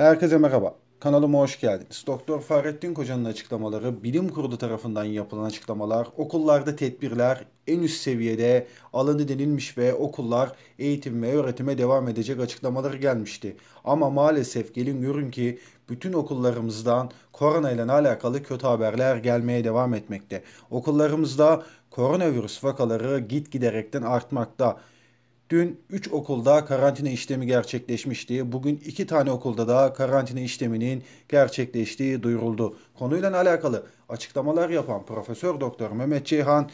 Herkese merhaba. Kanalıma hoş geldiniz. Doktor Fahrettin Koca'nın açıklamaları, bilim kurulu tarafından yapılan açıklamalar, okullarda tedbirler en üst seviyede alındı denilmiş ve okullar eğitim ve öğretime devam edecek açıklamaları gelmişti. Ama maalesef gelin görün ki bütün okullarımızdan koronayla alakalı kötü haberler gelmeye devam etmekte. Okullarımızda koronavirüs vakaları git giderekten artmakta. Dün 3 okulda karantina işlemi gerçekleşmişti. Bugün 2 tane okulda da karantina işleminin gerçekleştiği duyuruldu. Konuyla alakalı açıklamalar yapan Profesör Doktor Mehmet Ceyhan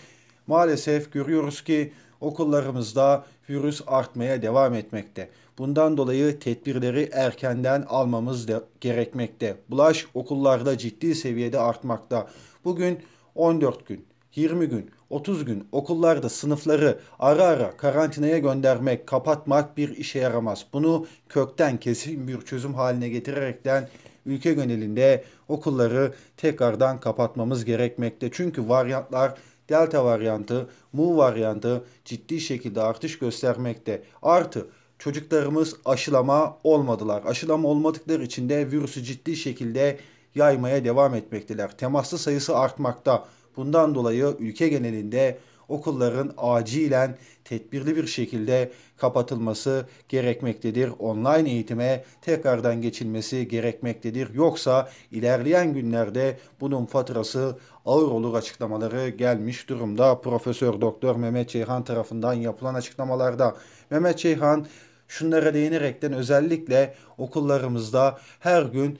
maalesef görüyoruz ki okullarımızda virüs artmaya devam etmekte. Bundan dolayı tedbirleri erkenden almamız gerekmekte. Bulaş okullarda ciddi seviyede artmakta. Bugün 14 gün 20 gün, 30 gün okullarda sınıfları ara ara karantinaya göndermek, kapatmak bir işe yaramaz. Bunu kökten kesin bir çözüm haline getirerekten ülke genelinde okulları tekrardan kapatmamız gerekmekte. Çünkü varyantlar Delta varyantı, Mu varyantı ciddi şekilde artış göstermekte. Artı çocuklarımız aşılama olmadılar. Aşılama olmadıkları için de virüsü ciddi şekilde yaymaya devam etmekteler. Temaslı sayısı artmakta. Bundan dolayı ülke genelinde okulların acilen tedbirli bir şekilde kapatılması gerekmektedir. Online eğitime tekrardan geçilmesi gerekmektedir. Yoksa ilerleyen günlerde bunun faturası ağır olur açıklamaları gelmiş durumda. Profesör Doktor Mehmet Ceyhan tarafından yapılan açıklamalarda Mehmet Ceyhan şunlara değinerekten özellikle okullarımızda her gün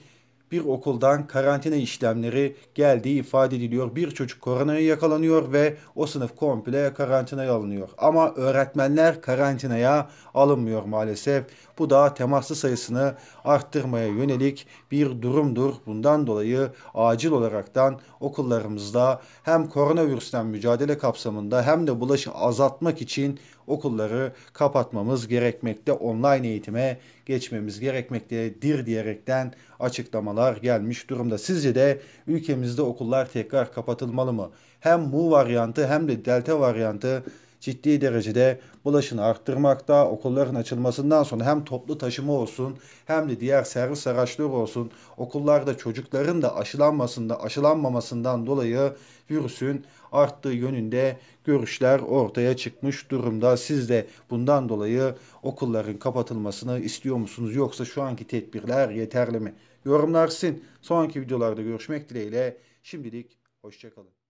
bir okuldan karantina işlemleri geldiği ifade ediliyor. Bir çocuk koronaya yakalanıyor ve o sınıf komple karantinaya alınıyor. Ama öğretmenler karantinaya alınmıyor maalesef. Bu da temaslı sayısını arttırmaya yönelik bir durumdur. Bundan dolayı acil olaraktan okullarımızda hem koronavirüsten mücadele kapsamında hem de bulaşı azaltmak için okulları kapatmamız gerekmekte, online eğitime geçmemiz gerekmektedir diyerekten açıklamalar gelmiş durumda. Sizce de ülkemizde okullar tekrar kapatılmalı mı? Hem Mu varyantı hem de Delta varyantı ciddi derecede bulaşını arttırmakta. Okulların açılmasından sonra hem toplu taşıma olsun hem de diğer servis araçları olsun okullarda çocukların da aşılanmasında aşılanmamasından dolayı virüsün arttığı yönünde görüşler ortaya çıkmış durumda. Siz de bundan dolayı okulların kapatılmasını istiyor musunuz yoksa şu anki tedbirler yeterli mi? yorumlarsın Sonraki videolarda görüşmek dileğiyle şimdilik hoşçakalın.